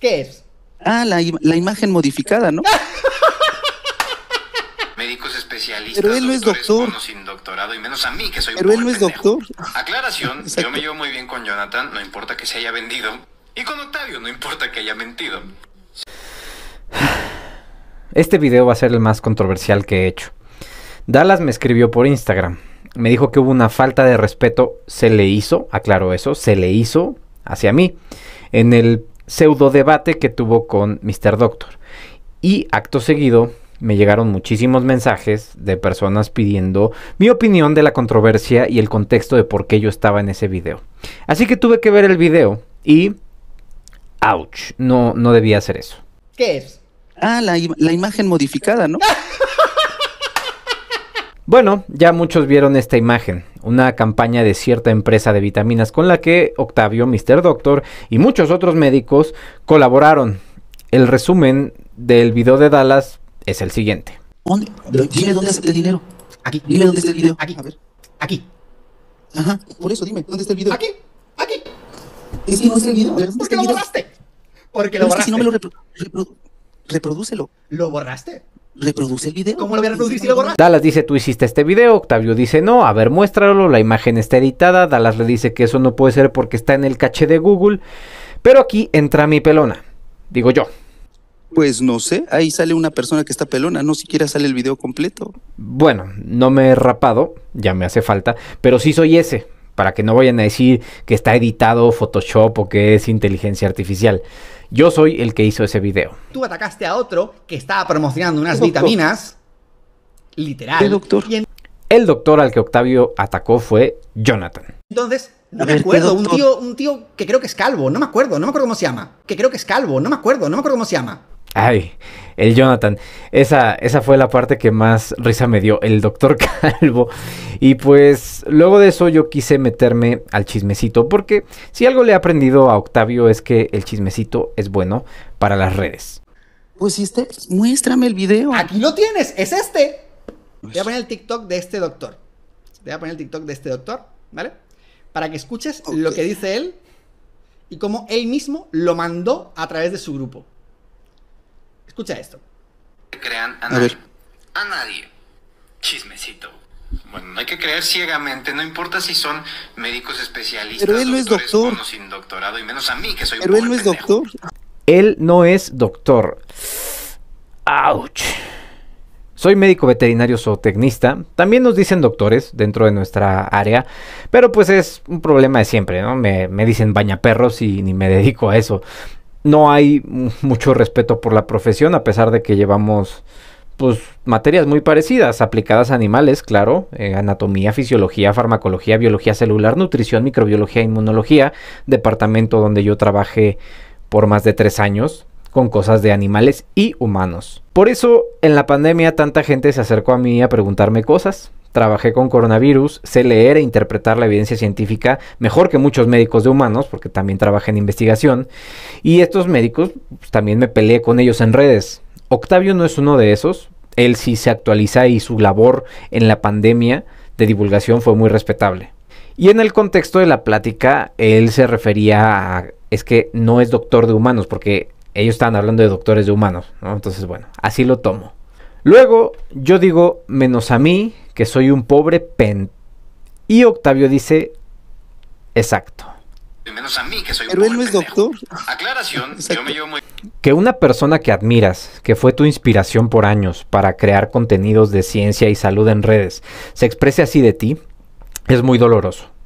¿Qué es? Ah, la, imagen modificada, ¿no? Médicos especialistas. Pero él no es doctor. Sin doctorado y menos a mí, que soy Pero él no es doctor. Aclaración, yo me llevo muy bien con Jonathan, no importa que se haya vendido. Y con Octavio, no importa que haya mentido. Este video va a ser el más controversial que he hecho. Dallas me escribió por Instagram. Me dijo que hubo una falta de respeto. Se le hizo, aclaro eso, se le hizo hacia mí. En el pseudo debate que tuvo con Mr. Doctor. Y acto seguido me llegaron muchísimos mensajes de personas pidiendo mi opinión de la controversia y el contexto de por qué yo estaba en ese video. Así que tuve que ver el video y... ¡Auch! No, no debía hacer eso. ¿Qué es? Ah, la, la imagen modificada, ¿no? Bueno, ya muchos vieron esta imagen, una campaña de cierta empresa de vitaminas con la que Octavio, Mr. Doctor y muchos otros médicos colaboraron. El resumen del video de Dallas es el siguiente. ¿Dónde? Dime dónde está el este dinero. Aquí. Dime dónde está el video. Aquí. A ver. Aquí. Ajá. Por eso dime, ¿dónde está el video? Aquí. Aquí. Es que no es el video. ¿Por qué lo borraste? Porque lo borraste. si no me lo reproducelo. ¿Lo borraste? reproduce el video. ¿Cómo lo voy a si lo Dallas dice, tú hiciste este video, Octavio dice, no, a ver, muéstralo, la imagen está editada, Dallas le dice que eso no puede ser porque está en el caché de Google, pero aquí entra mi pelona, digo yo. Pues no sé, ahí sale una persona que está pelona, no siquiera sale el video completo. Bueno, no me he rapado, ya me hace falta, pero sí soy ese, para que no vayan a decir que está editado Photoshop o que es inteligencia artificial. Yo soy el que hizo ese video. Tú atacaste a otro que estaba promocionando unas vitaminas. Literal. El doctor. El doctor al que Octavio atacó fue Jonathan. Entonces, no me acuerdo, un tío, un tío que creo que es calvo, no me acuerdo, no me acuerdo cómo se llama. Que creo que es calvo, no me acuerdo, no me acuerdo cómo se llama. Ay, el Jonathan. Esa, esa fue la parte que más risa me dio, el doctor Calvo. Y pues luego de eso yo quise meterme al chismecito, porque si algo le he aprendido a Octavio es que el chismecito es bueno para las redes. Pues, este? muéstrame el video. Aquí lo tienes, es este. Voy a poner el TikTok de este doctor. Voy a poner el TikTok de este doctor, ¿vale? Para que escuches lo que dice él y cómo él mismo lo mandó a través de su grupo. Escucha esto. a, Ver. A nadie. Chismecito. Bueno, no hay que creer ciegamente, no importa si son médicos especialistas. Pero él no es doctor. Sin doctorado, y menos a mí, que soy Pero él no es doctor. Él no es doctor. Ouch. Soy médico veterinario zootecnista. También nos dicen doctores dentro de nuestra área. Pero pues es un problema de siempre, ¿no? Me, me dicen bañaperros y ni me dedico a eso no hay mucho respeto por la profesión, a pesar de que llevamos pues materias muy parecidas, aplicadas a animales, claro, eh, anatomía, fisiología, farmacología, biología celular, nutrición, microbiología, inmunología, departamento donde yo trabajé por más de tres años con cosas de animales y humanos. Por eso en la pandemia tanta gente se acercó a mí a preguntarme cosas, trabajé con coronavirus, sé leer e interpretar la evidencia científica mejor que muchos médicos de humanos, porque también trabajé en investigación, y estos médicos pues, también me peleé con ellos en redes. Octavio no es uno de esos, él sí se actualiza y su labor en la pandemia de divulgación fue muy respetable. Y en el contexto de la plática, él se refería a, es que no es doctor de humanos, porque ellos estaban hablando de doctores de humanos, ¿no? Entonces, bueno, así lo tomo. Luego, yo digo, menos a mí, que soy un pobre pen. Y Octavio dice, exacto. que Que una persona que admiras, que fue tu inspiración por años para crear contenidos de ciencia y salud en redes, se exprese así de ti, es muy doloroso.